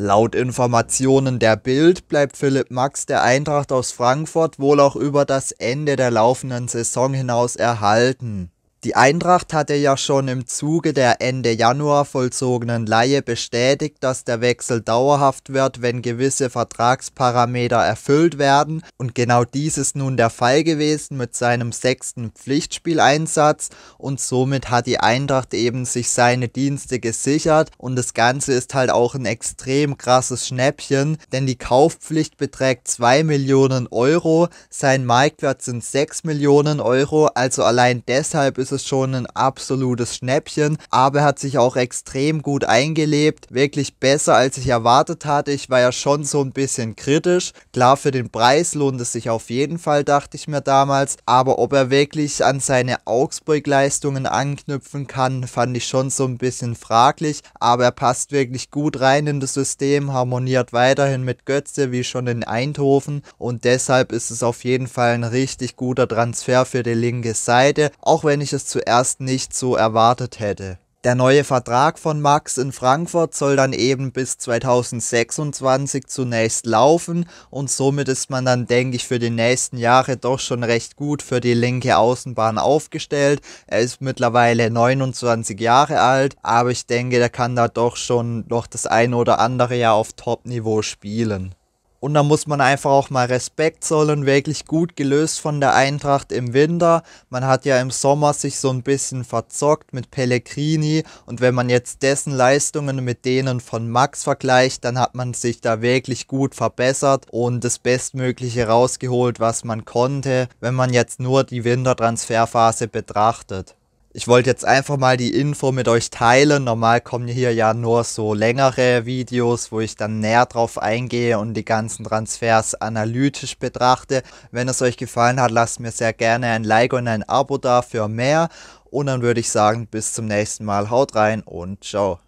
Laut Informationen der Bild bleibt Philipp Max der Eintracht aus Frankfurt wohl auch über das Ende der laufenden Saison hinaus erhalten die Eintracht hatte ja schon im Zuge der Ende Januar vollzogenen Laie bestätigt, dass der Wechsel dauerhaft wird, wenn gewisse Vertragsparameter erfüllt werden und genau dies ist nun der Fall gewesen mit seinem sechsten Pflichtspieleinsatz und somit hat die Eintracht eben sich seine Dienste gesichert und das Ganze ist halt auch ein extrem krasses Schnäppchen, denn die Kaufpflicht beträgt 2 Millionen Euro, sein Marktwert sind 6 Millionen Euro, also allein deshalb ist ist es schon ein absolutes Schnäppchen, aber er hat sich auch extrem gut eingelebt, wirklich besser als ich erwartet hatte. Ich war ja schon so ein bisschen kritisch. Klar, für den Preis lohnt es sich auf jeden Fall, dachte ich mir damals, aber ob er wirklich an seine Augsburg-Leistungen anknüpfen kann, fand ich schon so ein bisschen fraglich, aber er passt wirklich gut rein in das System, harmoniert weiterhin mit Götze wie schon in Eindhoven und deshalb ist es auf jeden Fall ein richtig guter Transfer für die linke Seite, auch wenn ich es es zuerst nicht so erwartet hätte. Der neue Vertrag von Max in Frankfurt soll dann eben bis 2026 zunächst laufen und somit ist man dann, denke ich, für die nächsten Jahre doch schon recht gut für die linke Außenbahn aufgestellt. Er ist mittlerweile 29 Jahre alt, aber ich denke, der kann da doch schon noch das ein oder andere Jahr auf Top-Niveau spielen. Und da muss man einfach auch mal Respekt zollen, wirklich gut gelöst von der Eintracht im Winter. Man hat ja im Sommer sich so ein bisschen verzockt mit Pellegrini und wenn man jetzt dessen Leistungen mit denen von Max vergleicht, dann hat man sich da wirklich gut verbessert und das Bestmögliche rausgeholt, was man konnte, wenn man jetzt nur die Wintertransferphase betrachtet ich wollte jetzt einfach mal die Info mit euch teilen. Normal kommen hier ja nur so längere Videos, wo ich dann näher drauf eingehe und die ganzen Transfers analytisch betrachte. Wenn es euch gefallen hat, lasst mir sehr gerne ein Like und ein Abo da für mehr. Und dann würde ich sagen, bis zum nächsten Mal. Haut rein und ciao.